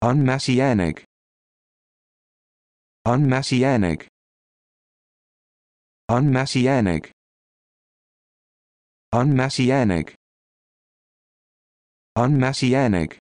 unmessianic unmessianic unmessianic unmessianic unmessianic